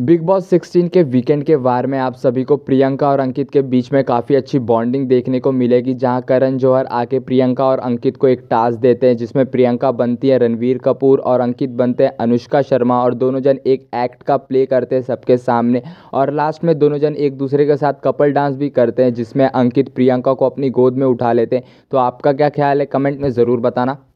big boss 16 के weekend के वार में आप सभी को प्रियंका और अंकित के बीच में काफ़ी अच्छी बॉन्डिंग देखने को मिलेगी जहां करण जौहर आके प्रियंका और अंकित को एक टास्क देते हैं जिसमें प्रियंका बनती है रणवीर कपूर और अंकित बनते हैं अनुष्का शर्मा और दोनों जन एक एक्ट का प्ले करते हैं सबके सामने और लास्ट में दोनों जन एक दूसरे के साथ कपल डांस भी करते हैं जिसमें अंकित प्रियंका को अपनी गोद में उठा लेते हैं तो आपका क्या ख्याल है कमेंट में ज़रूर बताना